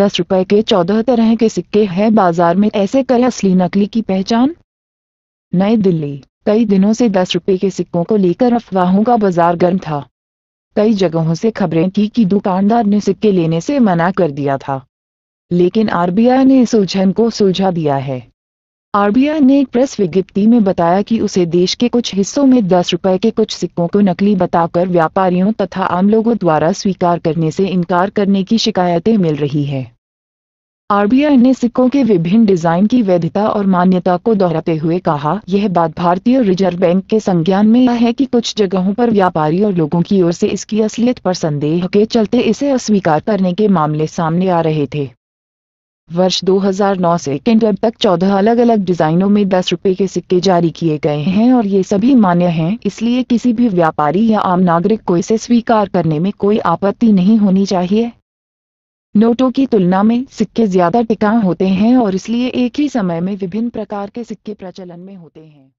दस रुपए के चौदह तरह के सिक्के हैं बाजार में ऐसे करें असली नकली की पहचान नई दिल्ली कई दिनों से दस रुपए के सिक्कों को लेकर अफवाहों का बाजार गर्म था कई जगहों से खबरें थी कि दुकानदार ने सिक्के लेने से मना कर दिया था लेकिन आरबीआई ने इस उलझन को सुलझा दिया है आरबीआई ने एक प्रेस विज्ञप्ति में बताया कि उसे देश के कुछ हिस्सों में दस रुपए के कुछ सिक्कों को नकली बताकर व्यापारियों तथा आम लोगों द्वारा स्वीकार करने से इनकार करने की शिकायतें मिल रही है आरबीआई ने सिक्कों के विभिन्न डिजाइन की वैधता और मान्यता को दोहराते हुए कहा यह बात भारतीय रिजर्व बैंक के संज्ञान में है कि कुछ जगहों पर व्यापारी और लोगों की ओर से इसकी असलियत पर संदेह के चलते इसे अस्वीकार करने के मामले सामने आ रहे थे वर्ष 2009 से इंटर तक 14 अलग अलग डिजाइनों में दस रुपए के सिक्के जारी किए गए हैं और ये सभी मान्य हैं इसलिए किसी भी व्यापारी या आम नागरिक को इसे स्वीकार करने में कोई आपत्ति नहीं होनी चाहिए नोटों की तुलना में सिक्के ज्यादा टिकाऊ होते हैं और इसलिए एक ही समय में विभिन्न प्रकार के सिक्के प्रचलन में होते हैं